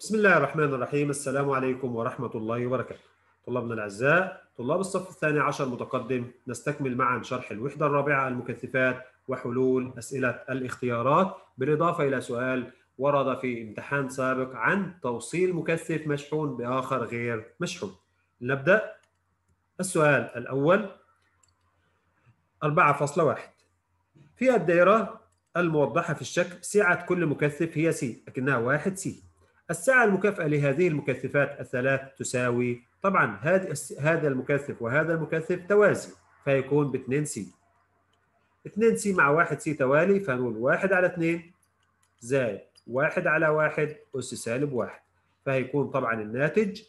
بسم الله الرحمن الرحيم السلام عليكم ورحمة الله وبركاته طلابنا الأعزاء طلاب الصف الثاني عشر متقدم نستكمل معا شرح الوحدة الرابعة المكثفات وحلول أسئلة الاختيارات بالإضافة إلى سؤال ورد في امتحان سابق عن توصيل مكثف مشحون بآخر غير مشحون نبدأ السؤال الأول 4.1 في الدائرة الموضحة في الشكل سعة كل مكثف هي سي لكنها واحد سي الساعة المكافئة لهذه المكثفات الثلاث تساوي طبعا هذا المكثف وهذا المكثف توازي فيكون ب 2 سي 2 سي مع 1 سي توالي فنقول 1 على 2 زائد 1 على 1 أس سالب 1 فهيكون طبعا الناتج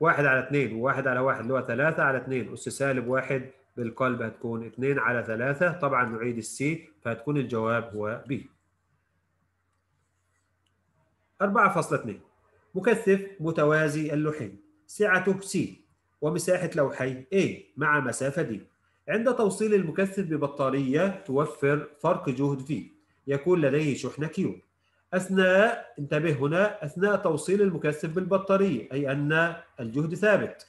1 على 2 و1 على 1 اللي هو 3 على 2 أس سالب 1 بالقلب هتكون 2 على 3 طبعا نعيد السي فهتكون الجواب هو بي 4.2 مكثف متوازي اللحم سعته C ومساحة لوحي A مع مسافة D عند توصيل المكثف ببطارية توفر فرق جهد V يكون لديه شحنة Q أثناء انتبه هنا أثناء توصيل المكثف بالبطارية أي أن الجهد ثابت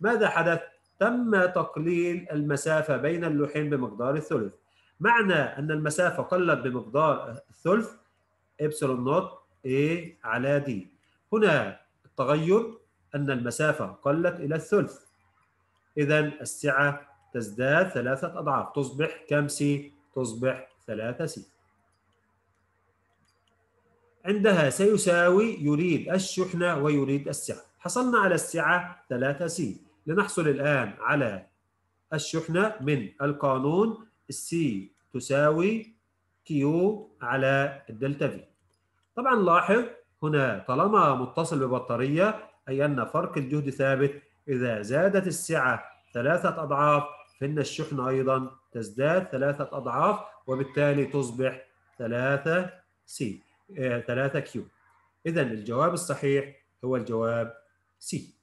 ماذا حدث؟ تم تقليل المسافة بين اللوحين بمقدار الثلث معنى أن المسافة قلت بمقدار الثلث إبسلون نوت A على D هنا التغير أن المسافة قلت إلى الثلث إذا السعة تزداد ثلاثة أضعاف تصبح كم سي؟ تصبح ثلاثة سي عندها سيساوي يريد الشحنة ويريد السعة حصلنا على السعة 3 سي لنحصل الآن على الشحنة من القانون السي تساوي كيو على الدلتا في طبعا لاحظ هنا طالما متصل ببطارية أي أن فرق الجهد ثابت إذا زادت السعة ثلاثة أضعاف فإن الشحنة أيضا تزداد ثلاثة أضعاف وبالتالي تصبح ثلاثة سي آه، ثلاثة كيو إذا الجواب الصحيح هو الجواب سي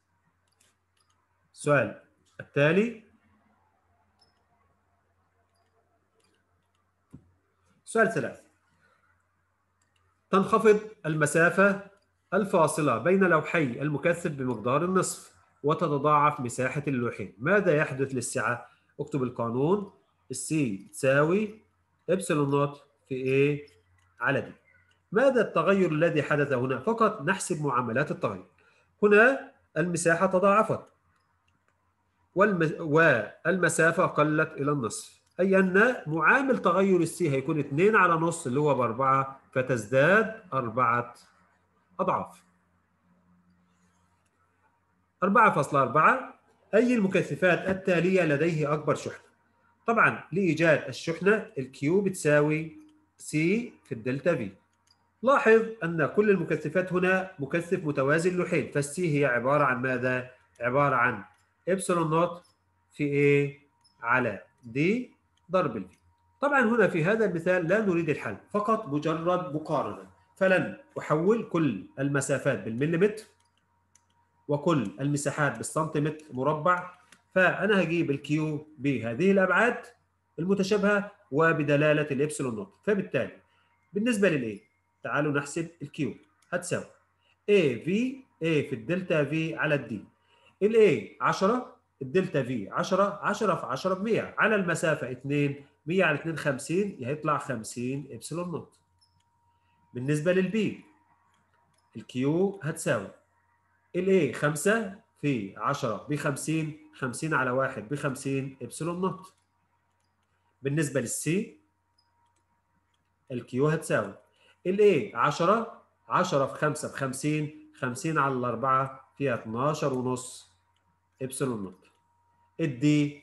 السؤال التالي سؤال ثلاث تنخفض المسافة الفاصلة بين لوحي المكثف بمقدار النصف وتتضاعف مساحة اللوحين ماذا يحدث للسعة؟ اكتب القانون السي تساوي إبسلون نوت في A على B ماذا التغير الذي حدث هنا؟ فقط نحسب معاملات التغير هنا المساحة تضاعفت والمسافة قلت إلى النصف أي أن معامل تغير السي هيكون 2 على نص اللي هو ب 4 فتزداد أربعة أضعاف 4.4 أي المكثفات التالية لديه أكبر شحنة طبعا لإيجاد الشحنة الكيو بتساوي سي في الدلتا في لاحظ أن كل المكثفات هنا مكثف متوازي اللوحين فالسي هي عبارة عن ماذا؟ عبارة عن إبسلون نوت في A على دي ضرب الفي طبعا هنا في هذا المثال لا نريد الحل فقط مجرد مقارنة فلن أحول كل المسافات بالمليمتر وكل المساحات بالسنتيمتر مربع فأنا هجيب الكيو بهذه الأبعاد المتشابهة وبدلالة الإبسلون نوت فبالتالي بالنسبة للإيه تعالوا نحسب الكيو هتساوي A في A في الدلتا في على الدي A 10 الدلتا في 10 10 في 10 ب 100 على المسافه 2 100 على 2 50 هيطلع 50 ابسلون نوت بالنسبه للبي الكيو هتساوي الاي 5 في 10 ب 50 50 على 1 ب 50 ابسلون نوت بالنسبه للسي الكيو هتساوي الاي 10 10 في 5 ب 50 50 على 4 فيها 12 ونص ابسلون نوت الدي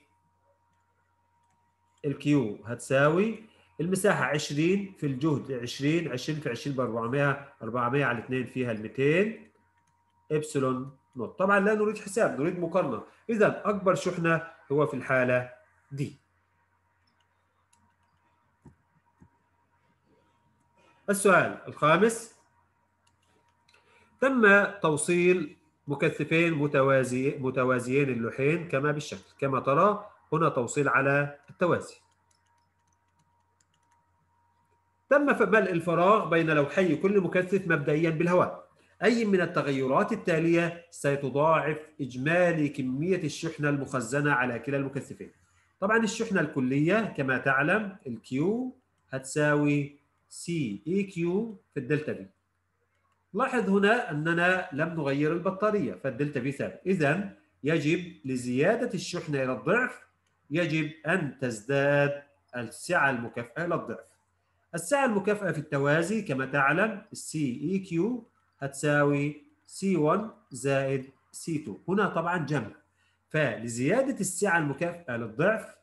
الكيو هتساوي المساحة 20 في الجهد 20 20 في 20 ب 400 400 على 2 فيها ال 200 ابسلون نوت طبعا لا نريد حساب نريد مقارنة إذا أكبر شحنة هو في الحالة دي السؤال الخامس تم توصيل مكثفين متوازي متوازيين اللوحين كما بالشكل كما ترى هنا توصيل على التوازي تم ملء الفراغ بين لوحي كل مكثف مبدئيا بالهواء أي من التغيرات التالية سيتضاعف إجمالي كمية الشحنة المخزنة على كلا المكثفين طبعا الشحنة الكلية كما تعلم الكيو هتساوي سي اي كيو في الدلتا في لاحظ هنا أننا لم نغير البطارية فالدلتا في ثابت إذا يجب لزيادة الشحنة إلى الضعف يجب أن تزداد السعة المكافئة إلى الضعف السعة المكافئة في التوازي كما تعلم السي اي كيو هتساوي سي 1 زائد سي 2 هنا طبعا جمع فلزيادة السعة المكافئة للضعف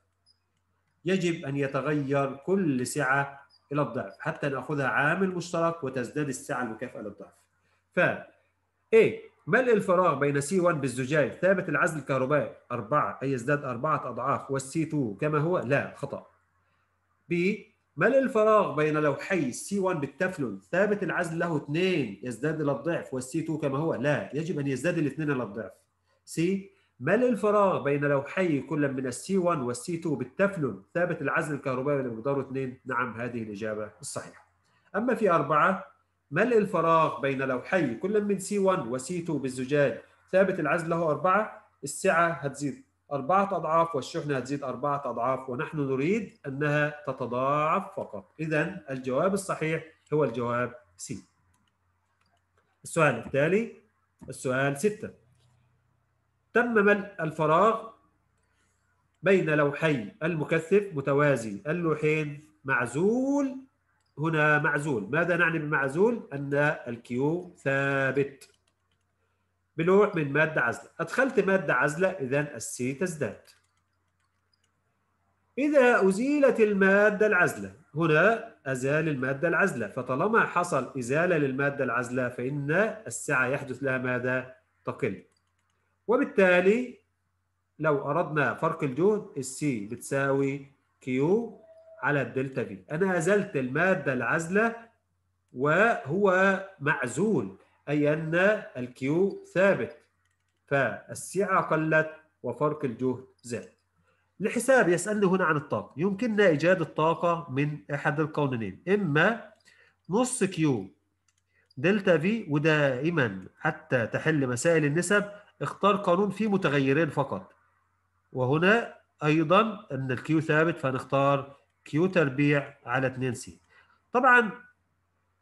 يجب أن يتغير كل سعة الى الضعف حتى ناخذها عامل مشترك وتزداد السعه المكافئه للضعف. ف ايه ملء الفراغ بين سي 1 بالزجاج ثابت العزل الكهربائي 4 اي يزداد أربعة أضعاف والسي 2 كما هو لا خطأ. ب ملء الفراغ بين لوحي سي 1 بالتفلون ثابت العزل له 2 يزداد إلى الضعف والسي 2 كما هو لا يجب أن يزداد الاثنين إلى الضعف. سي ملء الفراغ بين لوحي كل من السي 1 والسي 2 بالتفلون ثابت العزل الكهربائي لمقداره 2 نعم هذه الإجابة الصحيحة أما في أربعة ملء الفراغ بين لوحي كل من سي 1 وسي 2 بالزجاج ثابت العزل له أربعة السعة هتزيد أربعة أضعاف والشحنة هتزيد أربعة أضعاف ونحن نريد أنها تتضاعف فقط إذا الجواب الصحيح هو الجواب سي السؤال التالي السؤال 6 تم ملء الفراغ بين لوحي المكثف متوازي اللوحين معزول هنا معزول ماذا نعني بمعزول أن الكيو ثابت بلوح من مادة عزلة أدخلت مادة عزلة إذا السي تزداد إذا أزيلت المادة العزلة هنا أزال المادة العزلة فطالما حصل إزالة للمادة العزلة فإن السعة يحدث لها ماذا؟ تقل وبالتالي لو أردنا فرق الجهد السي بتساوي كيو على الدلتا في أنا أزلت المادة العازلة وهو معزول أي أن الكيو ثابت فالسعة قلت وفرق الجهد زاد لحساب يسألني هنا عن الطاقة يمكننا إيجاد الطاقة من أحد القوانين إما نص كيو دلتا في ودائما حتى تحل مسائل النسب اختار قانون فيه متغيرين فقط وهنا ايضا ان الكيو ثابت فنختار كيو تربيع على 2 سي طبعا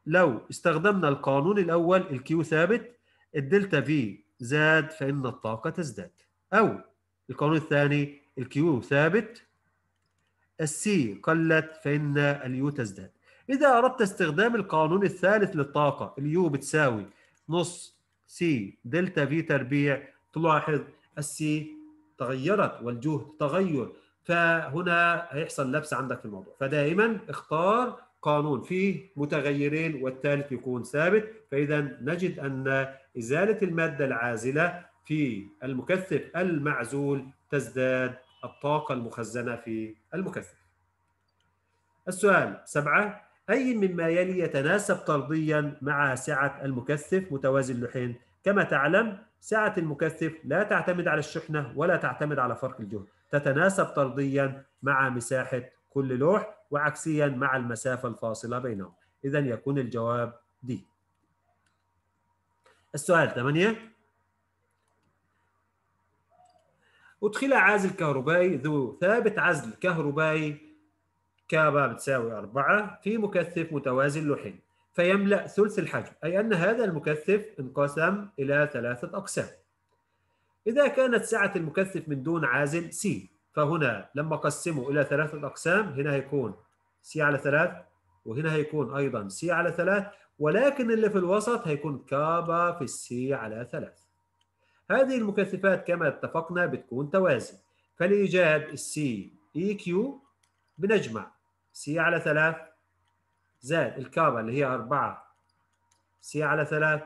لو استخدمنا القانون الاول الكيو ثابت الدلتا في زاد فان الطاقه تزداد او القانون الثاني الكيو ثابت السي قلت فان اليو تزداد اذا اردت استخدام القانون الثالث للطاقه اليو بتساوي نص سي دلتا في تربيع تلاحظ السي تغيرت والجهد تغير فهنا هيحصل لبس عندك في الموضوع فدائما اختار قانون فيه متغيرين والثالث يكون ثابت فإذا نجد أن إزالة المادة العازلة في المكثف المعزول تزداد الطاقة المخزنة في المكثف السؤال سبعة أي مما يلي يتناسب طرديا مع سعة المكثف متوازي اللحين كما تعلم سعة المكثف لا تعتمد على الشحنة ولا تعتمد على فرق الجهد تتناسب طرديا مع مساحة كل لوح وعكسيا مع المسافة الفاصلة بينهم إذا يكون الجواب دي السؤال ثمانية أدخل عازل كهربائي ذو ثابت عزل كهربائي كابا بتساوي أربعة في مكثف متوازي اللوحين فيملأ ثلث الحجم أي أن هذا المكثف انقسم إلى ثلاثة أقسام إذا كانت سعة المكثف من دون عازل سي فهنا لما قسمه إلى ثلاثة أقسام هنا هيكون سي على ثلاث وهنا هيكون أيضا سي على ثلاث ولكن اللي في الوسط هيكون كابا في السي على ثلاث هذه المكثفات كما اتفقنا بتكون توازي فلإيجاد السي إي كيو e بنجمع سي على ثلاث زائد الكابا اللي هي 4 سي على 3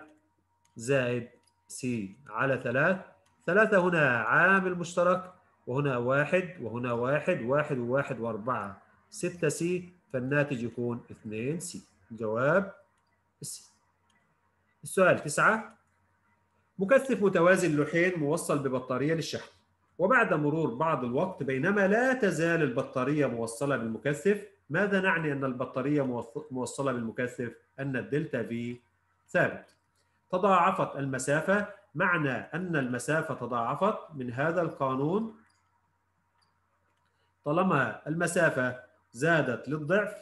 زائد سي على 3 3 هنا عامل مشترك وهنا واحد وهنا واحد واحد وواحد وأربعة 6 سي فالناتج يكون 2 سي الجواب السي السؤال تسعة مكثف متوازي اللوحين موصل ببطارية للشحن وبعد مرور بعض الوقت بينما لا تزال البطارية موصلة بالمكثف ماذا نعني أن البطارية موصلة بالمكثف؟ أن الدلتا في ثابت تضاعفت المسافة معنى أن المسافة تضاعفت من هذا القانون طالما المسافة زادت للضعف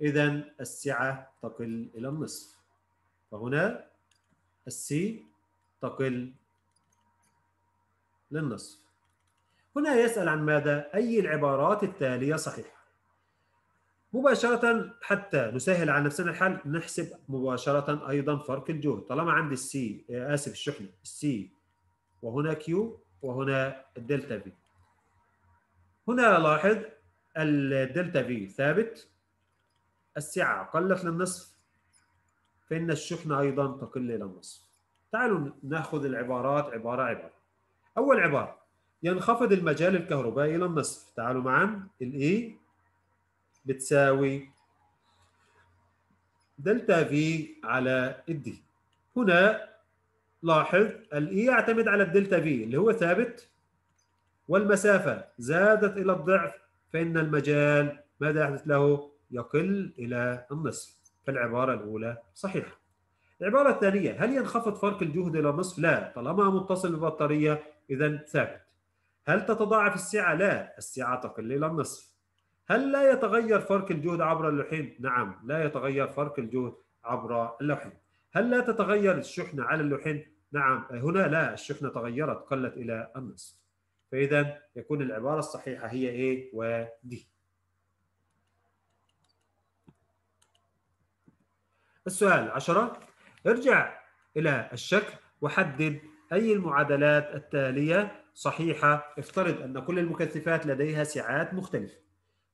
إذا السعة تقل إلى النصف فهنا السي تقل للنصف هنا يسأل عن ماذا؟ أي العبارات التالية صحيحة؟ مباشرة حتى نسهل على نفسنا الحل نحسب مباشرة أيضا فرق الجهد طالما عندي السي آه، آسف الشحنة السي وهنا كيو وهنا الدلتا في هنا لاحظ الدلتا في ثابت السعة قلت للنصف فإن الشحنة أيضا تقل إلى النصف تعالوا ناخذ العبارات عبارة عبارة أول عبارة ينخفض المجال الكهربائي إلى النصف تعالوا معا الإي e بتساوي دلتا في على الدي هنا لاحظ الاي e يعتمد على الدلتا في اللي هو ثابت والمسافة زادت إلى الضعف فإن المجال ماذا يحدث له؟ يقل إلى النصف فالعبارة الأولى صحيحة العبارة الثانية هل ينخفض فرق الجهد إلى النصف؟ لا طالما متصل بالبطارية إذا ثابت هل تتضاعف السعة؟ لا السعة تقل إلى النصف هل لا يتغير فرق الجهد عبر اللوحين؟ نعم لا يتغير فرق الجهد عبر اللوحين هل لا تتغير الشحنة على اللوحين؟ نعم هنا لا الشحنة تغيرت قلت إلى النصف فإذا يكون العبارة الصحيحة هي A و D السؤال 10 ارجع إلى الشكل وحدد أي المعادلات التالية صحيحة افترض أن كل المكثفات لديها سعات مختلفة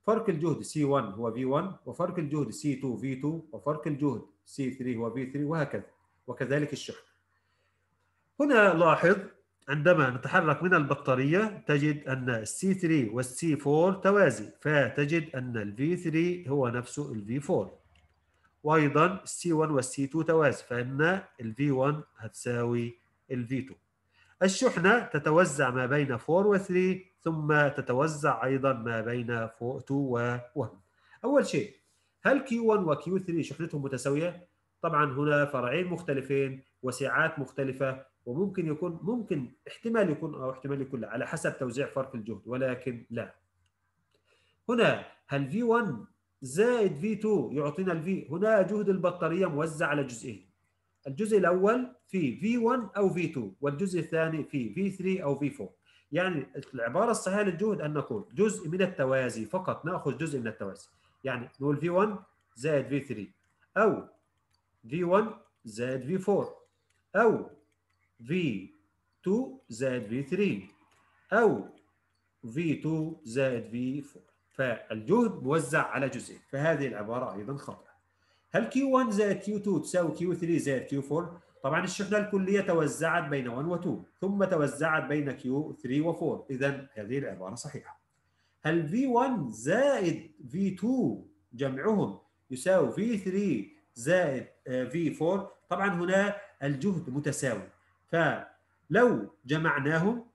فرق الجهد سي 1 هو في 1 وفرق الجهد سي 2 في 2 وفرق الجهد سي 3 هو في 3 وهكذا وكذلك الشحن هنا لاحظ عندما نتحرك من البطارية تجد أن C3 والc 4 توازي فتجد أن V3 هو نفسه V4 وأيضا C1 والc 2 توازي فإن V1 هتساوي V2 الشحنة تتوزع ما بين 4 و 3 ثم تتوزع أيضا ما بين 2 و 1 أول شيء هل Q1 و Q3 شحنتهم متساوية؟ طبعا هنا فرعين مختلفين وسعات مختلفة وممكن يكون ممكن احتمال يكون أو احتمال يكون لا على حسب توزيع فرق الجهد ولكن لا هنا هل V1 زائد V2 يعطينا الفي هنا جهد البطارية موزع على جزئين الجزء الاول في V1 او V2 والجزء الثاني في V3 او V4 يعني العباره الصحيحه للجهد ان نقول جزء من التوازي فقط ناخذ جزء من التوازي يعني نقول V1 زائد V3 او V1 زائد V4 او V2 زائد V3 او V2 زائد V4 فالجهد موزع على جزئين فهذه العباره ايضا خاطئه هل كيو 1 زايد كيو Q2 تساوي كيو 3 زايد كيو Q4 طبعا الشحنه الكليه توزعت بين 1 و 2 ثم توزعت بين كيو 3 و4 اذا هذه العباره صحيحه هل في 1 زايد في V2 جمعهم يساوي في 3 زايد في V4 طبعا هنا الجهد متساوي فلو جمعناهم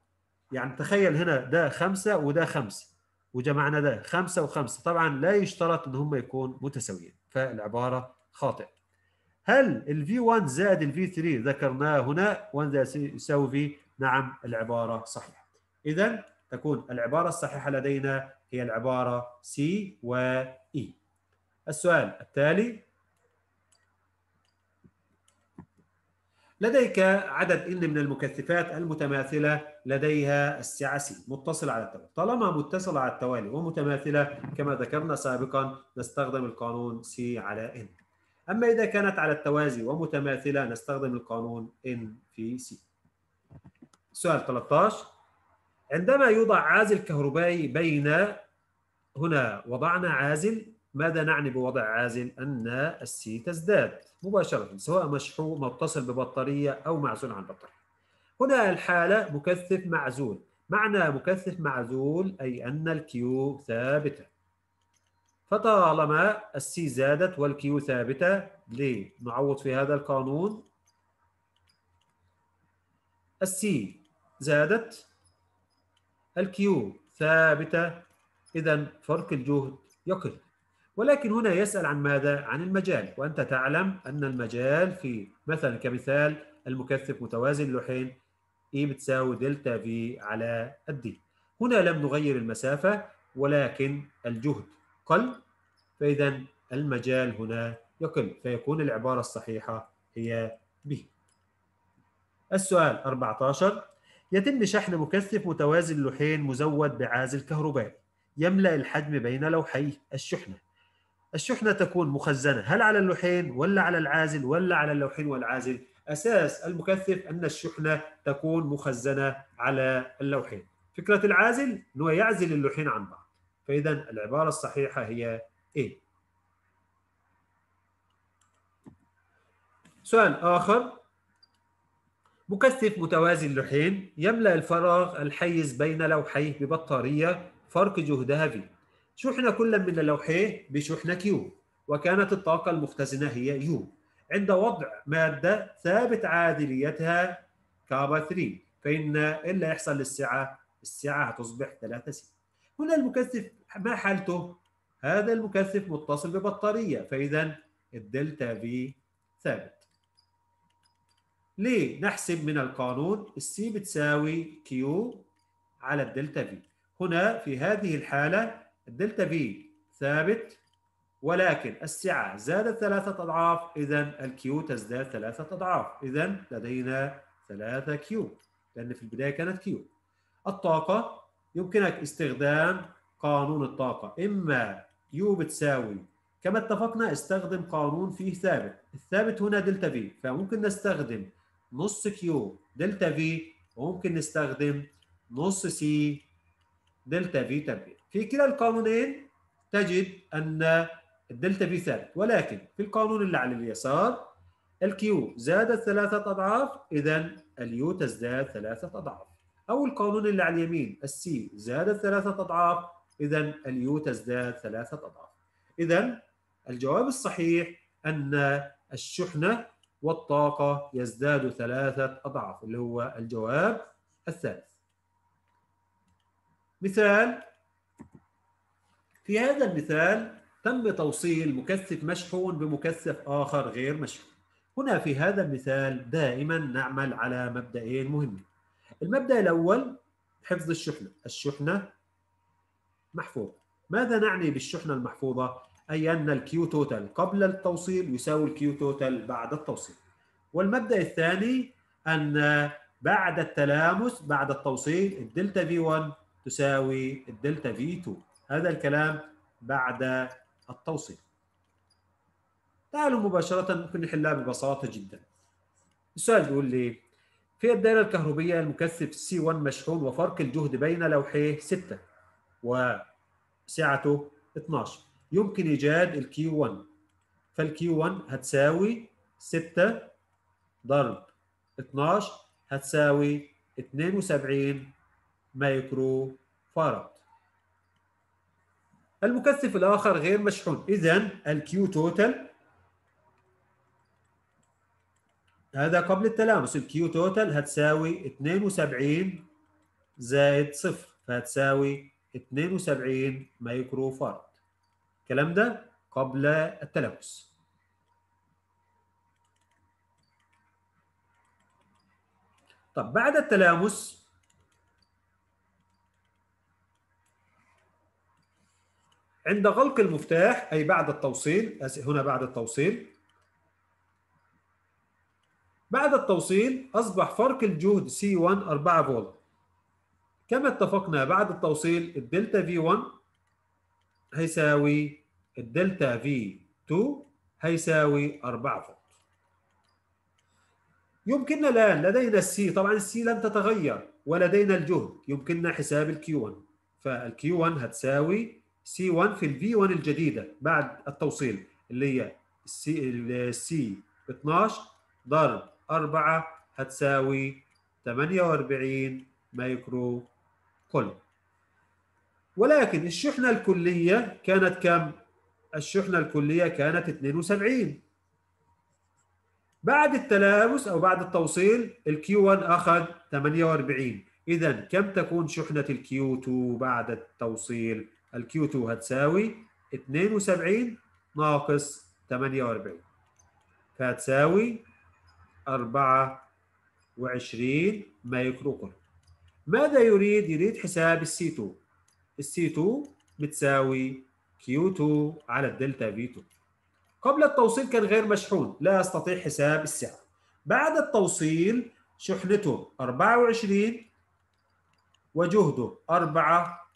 يعني تخيل هنا ده خمسة وده خمسة وجمعنا ده خمسة وخمسة طبعا لا يشترط ان هم يكون متساويين فالعباره خاطئه هل الفي 1 زائد الفي 3 ذكرناه هنا 1 يساوي في نعم العباره صحيحه اذا تكون العباره الصحيحه لدينا هي العباره سي و E السؤال التالي لديك عدد ان من المكثفات المتماثله لديها السعه س متصله على التوالي طالما متصله على التوالي ومتماثله كما ذكرنا سابقا نستخدم القانون س على ان اما اذا كانت على التوازي ومتماثله نستخدم القانون ان في س سؤال 13 عندما يوضع عازل كهربائي بين هنا وضعنا عازل ماذا نعني بوضع عازل؟ أن السي تزداد مباشرة سواء مشحون متصل ببطارية أو معزول عن البطارية. هنا الحالة مكثف معزول، معنى مكثف معزول أي أن الكيو ثابتة. فطالما السي زادت والكيو ثابتة ليه؟ نعوض في هذا القانون السي زادت الكيو ثابتة إذا فرق الجهد يقل ولكن هنا يسأل عن ماذا؟ عن المجال وأنت تعلم أن المجال في مثلا كمثال المكثف متوازي اللحين إيه e بتساوي دلتا في على الدي هنا لم نغير المسافة ولكن الجهد قل فإذا المجال هنا يقل فيكون العبارة الصحيحة هي ب السؤال 14 يتم شحن مكثف متوازي اللحين مزود بعازل كهربائي يملأ الحجم بين لوحي الشحنة الشحنة تكون مخزنة هل على اللوحين ولا على العازل ولا على اللوحين والعازل أساس المكثف أن الشحنة تكون مخزنة على اللوحين فكرة العازل هو يعزل اللوحين عن بعض فإذا العبارة الصحيحة هي A سؤال آخر مكثف متوازي اللوحين يملأ الفراغ الحيز بين لوحيه ببطارية فرق جهدها في شحن كل من اللوحين بشحنة يو وكانت الطاقة المختزنة هي يو عند وضع مادة ثابت عادليتها كابا 3 فإن اللي يحصل للسعة السعة هتصبح 3 سي هنا المكثف ما حالته؟ هذا المكثف متصل ببطارية فإذا الدلتا في ثابت ليه؟ نحسب من القانون السي بتساوي كيو على الدلتا في هنا في هذه الحالة الدلتا في ثابت ولكن السعة زادت ثلاثة أضعاف إذا الكيو تزداد ثلاثة أضعاف إذا لدينا ثلاثة كيو لأن في البداية كانت كيو الطاقة يمكنك استخدام قانون الطاقة إما يو بتساوي كما اتفقنا استخدم قانون فيه ثابت الثابت هنا دلتا في فممكن نستخدم نص كيو دلتا في وممكن نستخدم نص سي دلتا في تربيع في كلا القانونين تجد أن الدلتا في ثابت ولكن في القانون اللي على اليسار الكيو زادت ثلاثة أضعاف إذا اليو تزداد ثلاثة أضعاف أو القانون اللي على اليمين السي زادت ثلاثة أضعاف إذا اليو تزداد ثلاثة أضعاف إذا الجواب الصحيح أن الشحنة والطاقة يزداد ثلاثة أضعاف اللي هو الجواب الثالث مثال في هذا المثال تم توصيل مكثف مشحون بمكثف آخر غير مشحون هنا في هذا المثال دائما نعمل على مبدأين مهمين المبدأ الأول حفظ الشحنة الشحنة محفوظة ماذا نعني بالشحنة المحفوظة؟ أي أن الكيو توتال قبل التوصيل يساوي الكيو توتال بعد التوصيل والمبدأ الثاني أن بعد التلامس بعد التوصيل الدلتا في 1 تساوي الدلتا في 2 هذا الكلام بعد التوصيل تعالوا مباشرة ممكن نحلها ببساطة جدا السؤال بيقول لي في الدائرة الكهربية المكثف C1 مشحون وفرق الجهد بين لوحيه 6 وسعته 12 يمكن إيجاد الـ q 1 فالـ q 1 هتساوي 6 ضرب 12 هتساوي 72 مايكرو فارد المكثف الآخر غير مشحون إذا الكيو توتال هذا قبل التلامس الكيو توتال هتساوي 72 زائد صفر فهتساوي 72 فارد الكلام ده قبل التلامس طب بعد التلامس عند غلق المفتاح أي بعد التوصيل هنا بعد التوصيل بعد التوصيل أصبح فرق الجهد C1 4 فولت كما اتفقنا بعد التوصيل الدلتا V1 هيساوي الدلتا V2 هيساوي 4 فولت يمكننا الآن لدينا C طبعا C لن تتغير ولدينا الجهد يمكننا حساب الكيو 1 فالكيو 1 هتساوي سي 1 في الفي 1 الجديده بعد التوصيل اللي هي السي 12 ضرب 4 هتساوي 48 مايكرو كولوم ولكن الشحنه الكليه كانت كم؟ الشحنه الكليه كانت 72 بعد التلامس او بعد التوصيل الكيو 1 اخذ 48 اذا كم تكون شحنه الكيو 2 بعد التوصيل؟ الكيو 2 هتساوي 72 ناقص 48 فهتساوي 24 مايكرو ماذا يريد؟ يريد حساب السي 2 السي 2 بتساوي كيو 2 على الدلتا في 2 قبل التوصيل كان غير مشحون لا استطيع حساب السعة بعد التوصيل شحنته 24 وجهده 4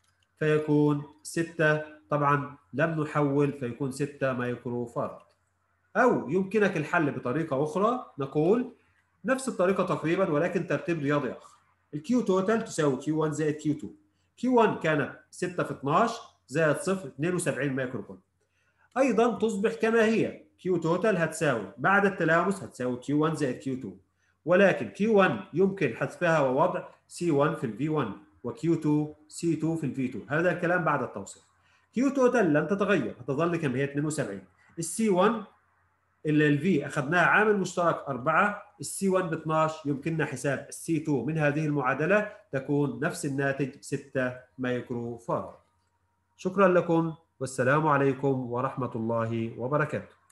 فيكون 6 طبعا لم نحول فيكون 6 مايكروفارد أو يمكنك الحل بطريقة أخرى نقول نفس الطريقة تقريبا ولكن ترتيب رياضي آخر الكيو توتال تساوي كيو 1 زائد كيو 2 كيو 1 كانت 6 في 12 زائد 0 72 مايكروفارد أيضا تصبح كما هي كيو توتال هتساوي بعد التلامس هتساوي كيو 1 زائد كيو 2 ولكن كيو 1 يمكن حذفها ووضع سي 1 في الفي 1 وكيو2 سي2 في الفي2 هذا الكلام بعد التوصيف كيو توتال لن تتغير هتظل كم هي 72 السي 1 اللي الفي اخذناها عامل مشترك 4 السي 1 ب 12 يمكننا حساب السي 2 من هذه المعادله تكون نفس الناتج 6 مايكرو فارد شكرا لكم والسلام عليكم ورحمه الله وبركاته